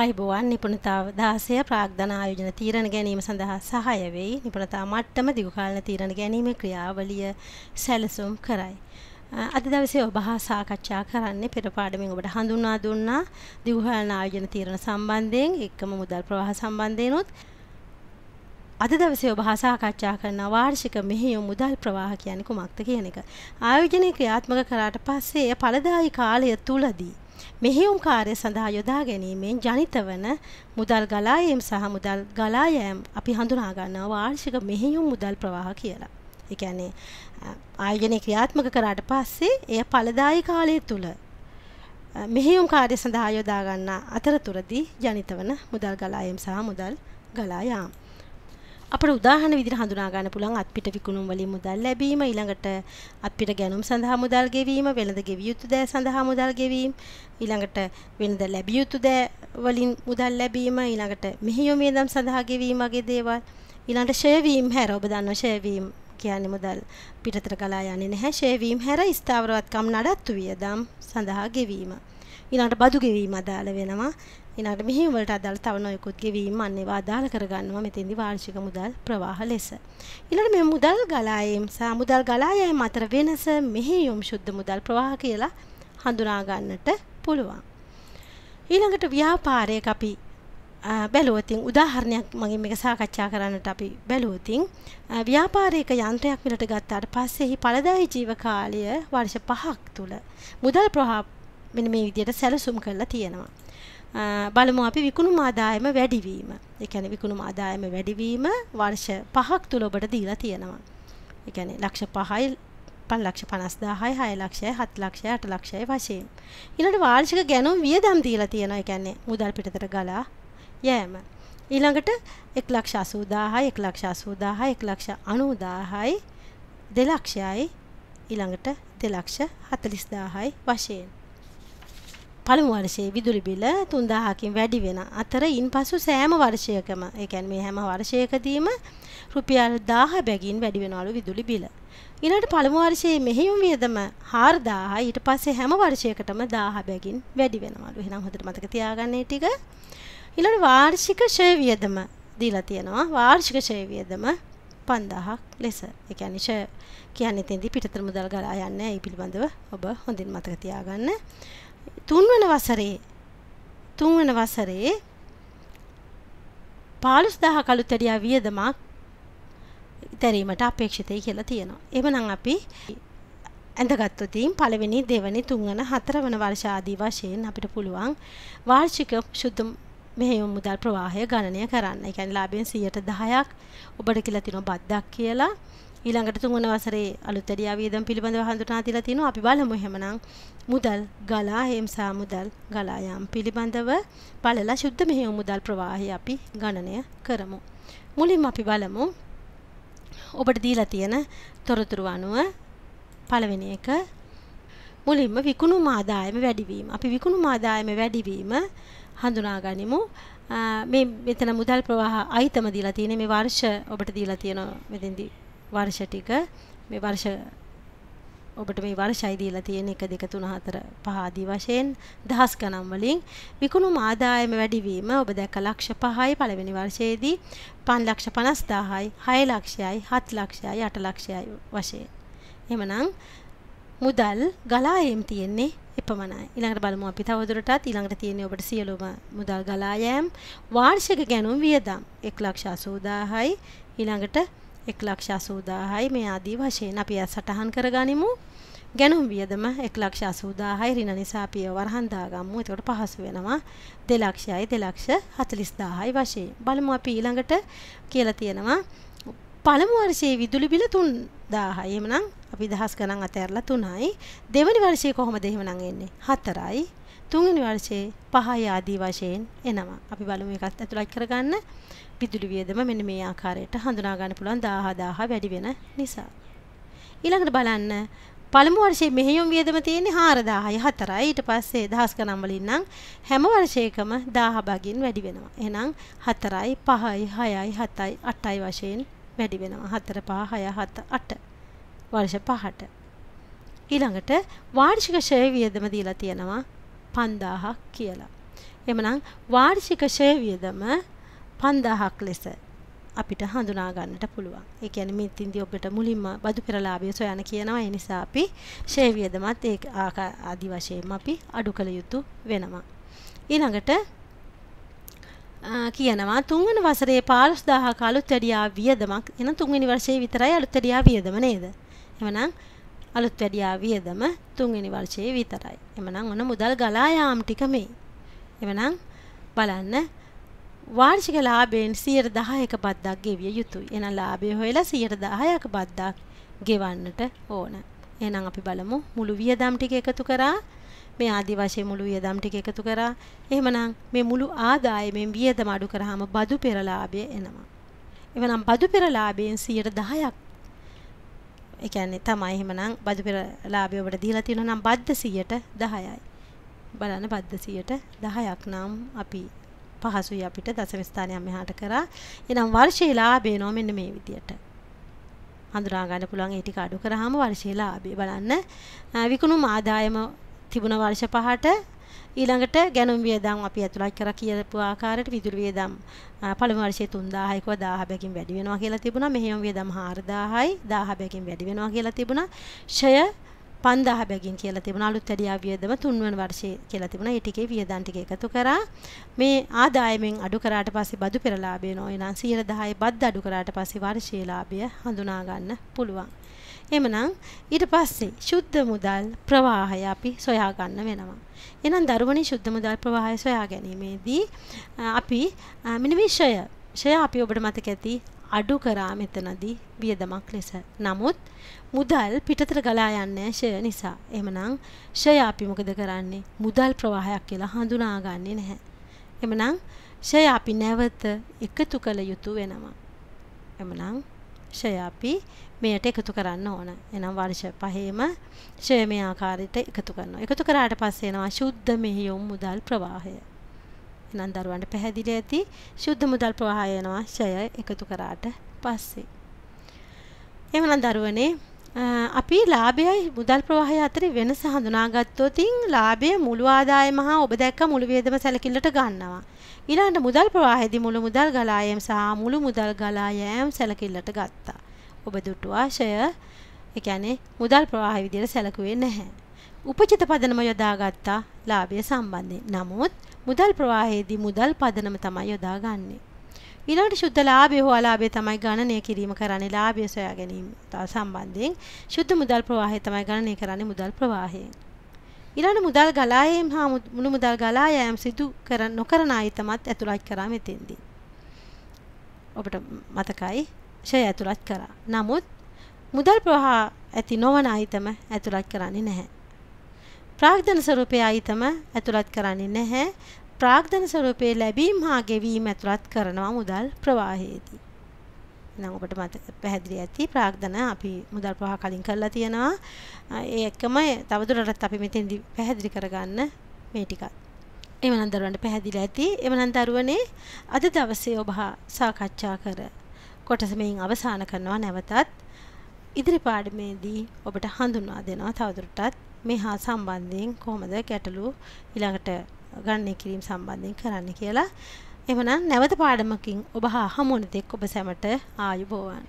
ආයුබෝවන් නිපුණතාව 16 ප්‍රාග්ධන ආයෝජන තීරණ ගැනීම සඳහා සහාය වෙයි නිපුණතා මට්ටම දිගු කාලන තීරණ ගැනීමේ ක්‍රියාවලිය සැලසුම් කරයි. අද දවසේ ඔබ හා සාකච්ඡා කරන්නේ පෙර පාඩමින් ඔබට හඳුන්වා දුන්නා දිගු කාලන ආයෝජන තීරණ සම්බන්ධයෙන් එක්කම මුදල් ප්‍රවාහ සම්බන්ධයෙන්ුත් අද දවසේ ඔබ හා සාකච්ඡා කරන වාර්ෂික මෙහෙයුම් මුදල් ප්‍රවාහ කියන්නේ කුමක්ද කියන එක. ආයෝජනය ක්‍රියාත්මක කරාට පස්සේ එය ඵලදායී කාලය තුලදී මෙහෙයුම් කාර්ය සඳහා යොදා ගැනීමෙන් ජනිතවන මුදල් ගලා යාම සහ මුදල් ගලා යාම අපි හඳුනා ගන්නවා වාර්ෂික මෙහෙයුම් මුදල් ප්‍රවාහ කියලා. ඒ කියන්නේ ආයෝජනය ක්‍රියාත්මක කරාට පස්සේ එය ඵලදායී කාලය තුල මෙහෙයුම් කාර්ය සඳහා යොදා ගන්නා අතරතුරදී ජනිතවන මුදල් ගලා යාම සහ මුදල් ගලා යාම අපට උදාහරණ විදිහට හඳුනා ගන්න පුළුවන් අත්පිට විකුණුම් වලින් මුදල් ලැබීම ඊළඟට අත්පිට ගැනුම් සඳහා මුදල් ගෙවීම වෙළඳ ගෙවිය යුතු දෑ සඳහා මුදල් ගෙවීම ඊළඟට වෙළඳ ලැබිය යුතු දෑ වලින් මුදල් ලැබීම ඊළඟට මෙහෙයුම් වියදම් සඳහා ගෙවීම වගේ දේවල් ඊළඟට ෂෙයා වීම හැර ඔබ දන්නවා ෂෙයා වීම කියන්නේ මුදල් පිටතට ගලා යන්නේ නැහැ ෂේවීම් හැර ස්ථාවරවත්කම් නඩත්තු වියදම් සඳහා ගෙවීම ඊළඟට බදු ගෙවීම අදාළ වෙනවා ඊළඟට මෙහෙයුම් වලට අදාළ තව නොයෙකුත් ගෙවීම් අන්නේවා අදාළ කරගන්නවා මෙතෙන්දී වාර්ෂික මුදල් ප්‍රවාහ ලෙස. ඊළඟට මේ මුදල් ගලා යාම සහ මුදල් ගලා යාම අතර වෙනස මෙහෙයුම් සුද්ධ මුදල් ප්‍රවාහ කියලා හඳුනා ගන්නට පුළුවන්. ඊළඟට ව්‍යාපාරයක අපි බැලුවතින් උදාහරණයක් මගින් මේක සාකච්ඡා කරන්නට අපි බැලුවතින් ව්‍යාපාරයක යන්ත්‍රයක් මිලට ගත්තාට පස්සේ එහි පළදායි ජීව කාලය වර්ෂ 5ක් තුල මුදල් ප්‍රවාහ මෙන්න මේ විදිහට සැලසුම් කරලා තියෙනවා. බලමු අපි විකුණුම ආදායම වැඩිවීම. ඒ කියන්නේ විකුණුම ආදායම වැඩිවීම වර්ෂ 5ක් තුල ඔබට දීලා තියෙනවා. ඒ කියන්නේ ලක්ෂ 5යි 5 ලක්ෂ 50000යි 6 ලක්ෂයයි 7 ලක්ෂයයි 8 ලක්ෂයයි වශයෙන්. ඊළඟට වාර්ෂික ගැනුම් වියදම් දීලා තියෙනවා. ඒ කියන්නේ මුදල් පිටතට ගලා යෑම. ඊළඟට 1 ලක්ෂ 80000යි 1 ලක්ෂ 80000යි 1 ලක්ෂ 90000යි 2 ලක්ෂයයි ඊළඟට 2 ලක්ෂ 40000යි වශයෙන්. පළමු වර්ෂයේ විදුලි බිල 3000කින් වැඩි වෙන අතර ඉන්පසු සෑම වර්ෂයකම ඒ කියන්නේ මේ හැම වර්ෂයකදීම රුපියල් 1000 බැගින් වැඩි වෙනවලු විදුලි බිල. ඊළඟ පළමු වර්ෂයේ මෙහෙයුම් වියදම 4000 ඊට පස්සේ හැම වර්ෂයකටම 1000 බැගින් වැඩි වෙනවලු. එහෙනම් හොඳට මතක තියාගන්න මේ ටික. ඊළඟ වාර්ෂික ෂය වියදම දීලා තියෙනවා. වාර්ෂික ෂය වියදම 5000ක් ලෙස. ඒ කියන්නේ ෂය කියන්නේ තෙන්දි පිටතර මුදල් ගලා යන්නේ. ඒ පිළිබඳව ඔබ හොඳින් මතක තියාගන්න. තුන්වන වසරේ තුන්වන වසරේ පාලුස්දාහ කළුතැඩියා වියදමක් තැරීමට අපේක්ෂිතයි කියලා තියෙනවා. එමනම් අපි ඇඳගත්තොතින් පළවෙනි දෙවනි තුන්වන හතරවන වර්ෂ ආදී වශයෙන් අපිට පුළුවන් වාර්ෂික සුද්ධ මෙහෙයුම් මුදල් ප්‍රවාහය ගණනය කරන්න. ඒ කියන්නේ ලාභයෙන් 10%ක් ඔබට කියලා තියෙනවා බද්දක් කියලා. ඊළඟට තුන්වන වසරේ අලුත් ඇඩියා වියදම් පිළිබඳව හඳුනා දීලා තිනු අපි බලමු එහෙමනම් මුදල් ගලා හේම්සා මුදල් ගලා යාම් පිළිබඳව බලලා සුද්ධ මෙහෙයුම් මුදල් ප්‍රවාහය අපි ගණනය කරමු මුලින්ම අපි බලමු ඔබට දීලා තියෙන තොරතුරු අනුව පළවෙනි එක මුලින්ම විකුණුම් ආදායම වැඩිවීම. අපි විකුණුම් ආදායම වැඩිවීම හඳුනා ගනිමු. මේ මෙතන මුදල් ප්‍රවාහ අයිතම දීලා තියෙන මේ වර්ෂ ඔබට දීලා තියෙන මෙතෙන්දී වර්ෂ ටික මේ වර්ෂ ඔබට මේ වර්ෂයි දීලා තියෙන 1 2 3 4 5 ආදී වශයෙන් දහස් ගණන් වලින් විකුණුම් ආදායම වැඩිවීම ඔබ දැක්ක ලක්ෂ 5යි පළවෙනි වර්ෂයේදී 5 ලක්ෂ 50000යි 6 ලක්ෂයයි 7 ලක්ෂයයි 8 ලක්ෂයයි වශයෙන් එහෙමනම් මුදල් ගලා යෑම තියෙන්නේ එපමණයි. ඊළඟට බලමු අපි තවදුරටත් ඊළඟට තියෙන්නේ ඔබට සියලුම මුදල් ගලා යෑම් වාර්ෂික ගැනුම් වියදම් 180000යි ඊළඟට 1,80,000යි මේ ආදී වශයෙන් අපි සටහන් කරගනිමු. ගැනුම් වියදම 1,80,000යි ඍණ නිසා අපි වරහන් දාගමු. එතකොට පහසු වෙනවා 2,00,000යි 2,40,000යි වශයෙන්. බලමු අපි ඊළඟට කියලා තියෙනවා පළමු වර්ෂයේ විදුලි බිල 3000යි. එහෙමනම් අපි දහස් ගණන් අතහැරලා 3යි. දෙවැනි වර්ෂයේ කොහොමද එහෙමනම් එන්නේ? 4යි. තුන්වෙනි වර්ෂයේ පහයි ආදී වශයෙන් එනවා. අපි බලමු එකත් ඇතුළත් කරගන්න විදුලි වියදම මෙන්න මේ ආකාරයට හඳුනා ගන්න පුළුවන් 10000 වැඩි වෙන නිසා. ඊළඟට බලන්න පළමු වර්ෂයේ මෙහෙයුම් වියදම තියෙන්නේ 4000යි 4යි. ඊට පස්සේ දහස් ගණන් වලින් නම් හැම වර්ෂයකම 1000 බගින් වැඩි වෙනවා. එහෙනම් 4යි 5යි 6යි 7යි 8යි වශයෙන් වැඩි වෙනවා. 4 5 6 7 8 වර්ෂ පහට. ඊළඟට වාර්ෂික ෂය වියදම දීලා තියෙනවා පන්දාහක් කියලා. එමනම් වාර්ෂික ෂය වියදම පන්දාහක් ලෙස අපිට හඳුනා ගන්නට පුළුවන්. ඒ කියන්නේ මේ තින්දි ඔබට මුලින්ම බදු පෙරලාභය සොයන කියනවා. ඒ නිසා අපි ෂේ වියදමත් ඒ ආදි වශයෙන්ම අපි අඩු කළ යුතු වෙනවා. ඊළඟට කියනවා තුන්වන වසරේ 15000 කලුත් වැඩියා වියදමක් එන තුන්වෙනි වර්ෂයේ විතරයි අලුත් වැඩියා වියදම නේද? එවනම් අලුත් වැඩියා වියදම තුන්වෙනි වර්ෂයේ විතරයි. එමනම් ඔන්න මුදල් ගලා යාම් ටික මේ. එමනම් බලන්න වාර්ෂික ලාභයෙන් 10%ක බද්දක් ගෙවිය යුතුයි. එහෙනම් ලාභය හොයලා 10%ක බද්දක් ගෙවන්නට ඕන. එහෙනම් අපි බලමු මුළු වියදම් ටික එකතු කරා මේ ආදි වශයෙන් මුළු වියදම් ටික එකතු කරා. එහෙමනම් මේ මුළු ආදායමෙන් වියදම අඩු කරාම බදු පෙරලාභය එනවා. එවනම් බදු පෙරලාභයෙන් 10%ක් ඒ කියන්නේ තමයි එහෙමනම් බදු පෙරලාභය ඔබට දීලා තියෙනවා නම් බද්ද 100%යි. බලන්න බද්ද 100%ක් නම් අපි පහසුයි අපිට දශම ස්ථානයක් මෙහාට කරා. එනම් වර්ෂයේ ලාභය නෝ මෙන්න මේ විදියට. හඳුනා ගන්න පුළුවන් ඒ ටික අඩු කරාම වර්ෂයේ ලාභය බලන්න විකුණුම් ආදායම තිබුණ වර්ෂ පහට ඊළඟට ගැනුම් වියදම් අපි ඇතුළත් කර කියපු ආකාරයට විදුලි වියදම් පළමු වර්ෂයේ 3000 කව 1000 බැගින් වැඩි වෙනවා කියලා තිබුණා. මෙහෙම වියදම් 4000යි 1000 බැගින් වැඩි වෙනවා කියලා තිබුණා. ෂය 5000 බැගින් කියලා තිබුණා. අලුත් ඇඩියා වියදම තුන්වන වර්ෂයේ කියලා තිබුණා. ඒ ටිකේ වියදම් ටික එකතු කරා මේ ආදායමෙන් අඩු කරාට පස්සේ බදු පෙරලාභය නෝ එනම් 110යි බද්ද අඩු කරාට පස්සේ වර්ෂීය ලාභය හඳුනා ගන්න පුළුවන්. එමනම් ඊට පස්සේ ශුද්ධ මුදල් ප්‍රවාහය අපි සොයා ගන්න වෙනවා. එහෙනම් දරුවනේ ශුද්ධ මුදල් ප්‍රවාහය සොයා ගැනීමේදී අපි මිනිවිෂය ෂය අපි ඔබට මතක ඇති අඩු කරා මෙතනදී වියදමක් ලෙස. නමුත් මුදල් පිටතට ගලා යන්නේ ෂය නිසා. එහෙමනම් ෂය අපි මොකද කරන්නේ? මුදල් ප්‍රවාහයක් කියලා හඳුනාගන්නේ නැහැ. එහෙමනම් ෂය අපි නැවත එකතු කළ යුතු වෙනවා. එහෙමනම් ෂය අපි මෙයට එකතු කරන්න ඕන. එනම් වර්ෂ පහේම ෂය මේ ආකාරයට එකතු කරනවා. එකතු කරාට පස්සේ එනවා ශුද්ධ මෙහෙයුම් මුදල් ප්‍රවාහය. එනම් දරුවන්ට පැහැදිලි ඇති ශුද්ධ මුදල් ප්‍රවාහය එනවා ෂය එකතු කරාට පස්සේ. එහෙනම් දරුවනේ අපි ලාභයයි මුදල් ප්‍රවාහය අතර වෙනස හඳුනාගත්තොතින් ලාභය මුළු ආදායම හා ඔබ දැක්ක මුළු වියදම සැලකිල්ලට ගන්නවා. ඊළඟට මුදල් ප්‍රවාහයේදී මුළු මුදල් ගලා යාම සහ මුළු මුදල් ගලා යාම සැලකිල්ලට ගත්තා. ඔබ දුටු ආශය ඒ කියන්නේ මුදල් ප්‍රවාහය විදිහට සැලකුවේ නැහැ. උපචිත පදනම යොදාගත්තා ලාභය සම්බන්ධයෙන්. නමුත් මුදල් ප්‍රවාහයේදී මුදල් පදනම තමයි යොදාගන්නේ. ඊළඟට සුද්ධ ලාභය හෝ අලාභය තමයි ගණනය කිරීම කරන්නේ ලාභය සොයා ගැනීම සම්බන්ධයෙන්. සුද්ධ මුදල් ප්‍රවාහය තමයි ගණනය කරන්නේ මුදල් ප්‍රවාහයෙන්. ඊළඟ මුදල් ගලා යාම හා මුළු මුදල් ගලා යාම සිදු කර නොකරන අය තමත් ඇතුළත් කරා මෙතෙන්දී. ඔබට මතකයි ෂය ඇතුළත් කරා. නමුත් මුදල් ප්‍රවාහ ඇති නොවන අයිතම ඇතුළත් කරන්නේ නැහැ. ප්‍රාග්ධන ස්වරූපයේ අයිතම ඇතුළත් කරන්නේ නැහැ. ප්‍රාග්ධන ස්වරූපයේ ලැබීම් හා ගෙවීම ඇතුළත් කරනවා මුදල් ප්‍රවාහයේදී. නම් ඔබට මත පැහැදිලි ඇති ප්‍රාග්ධන අපි මුදල් ප්‍රවාහ කලින් කරලා තියෙනවා ඒ එක්කම තවදුරටත් අපි මෙතෙන්දි පැහැදිලි කරගන්න මේ ටිකත් එමනම් දරුවන්ට පැහැදිලි ඇති එමනම් දරුවනේ අද දවසේ ඔබ සාකච්ඡා කර කොටස මෙයින් අවසන් කරනවා නැවතත් ඉදිරි පාඩමේදී ඔබට හඳුන්වා දෙනවා තවදුරටත් මේ හා සම්බන්ධයෙන් කොහොමද ගැටලු ඊළඟට ගණනය කිරීම සම්බන්ධයෙන් කරන්න කියලා එවනම් නැවත පාඩමකින් ඔබ හා හමුවන තෙක් ඔබ සැමට ආයුබෝවන්